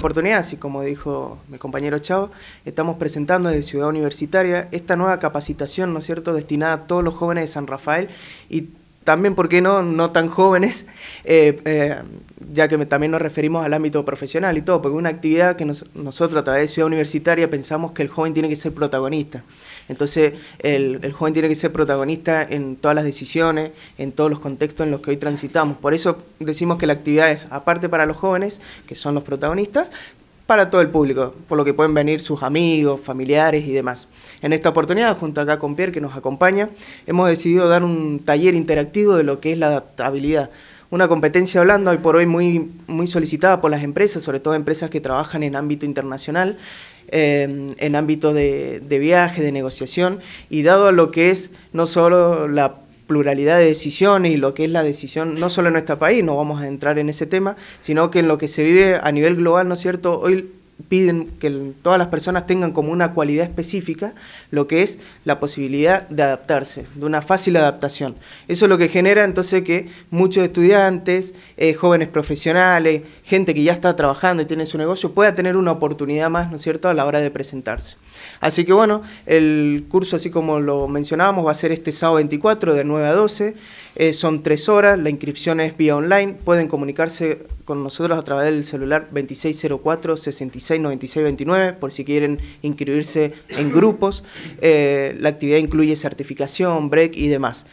oportunidad así como dijo mi compañero Chavo, estamos presentando desde Ciudad Universitaria esta nueva capacitación, ¿no es cierto?, destinada a todos los jóvenes de San Rafael y también, ¿por qué no? No tan jóvenes, eh, eh, ya que también nos referimos al ámbito profesional y todo, porque es una actividad que nosotros a través de Ciudad Universitaria pensamos que el joven tiene que ser protagonista. Entonces, el, el, joven tiene que ser protagonista en todas las decisiones, en todos los contextos en los que hoy transitamos. Por eso decimos que la actividad es, aparte para los jóvenes, que son los protagonistas, para todo el público, por lo que pueden venir sus amigos, familiares y demás. En esta oportunidad, junto acá con Pierre, que nos acompaña, hemos decidido dar un taller interactivo de lo que es la adaptabilidad una competencia hablando, hoy por hoy muy, muy solicitada por las empresas, sobre todo empresas que trabajan en ámbito internacional, eh, en ámbito de, de, viaje, de negociación, y dado a lo que es no solo la pluralidad de decisiones y lo que es la decisión, no solo en nuestro país, no vamos a entrar en ese tema, sino que en lo que se vive a nivel global, ¿no es cierto? Hoy piden que todas las personas tengan como una cualidad específica lo que es la posibilidad de adaptarse, de una fácil adaptación. Eso es lo que genera entonces que muchos estudiantes, eh, jóvenes profesionales, gente que ya está trabajando y tiene su negocio, pueda tener una oportunidad más, ¿no es cierto?, a la hora de presentarse. Así que bueno, el curso, así como lo mencionábamos, va a ser este sábado 24 de 9 a 12. Eh, son tres horas, la inscripción es vía online, pueden comunicarse con nosotros a través del celular 2604-669629, por si quieren inscribirse en grupos. Eh, la actividad incluye certificación, break y demás.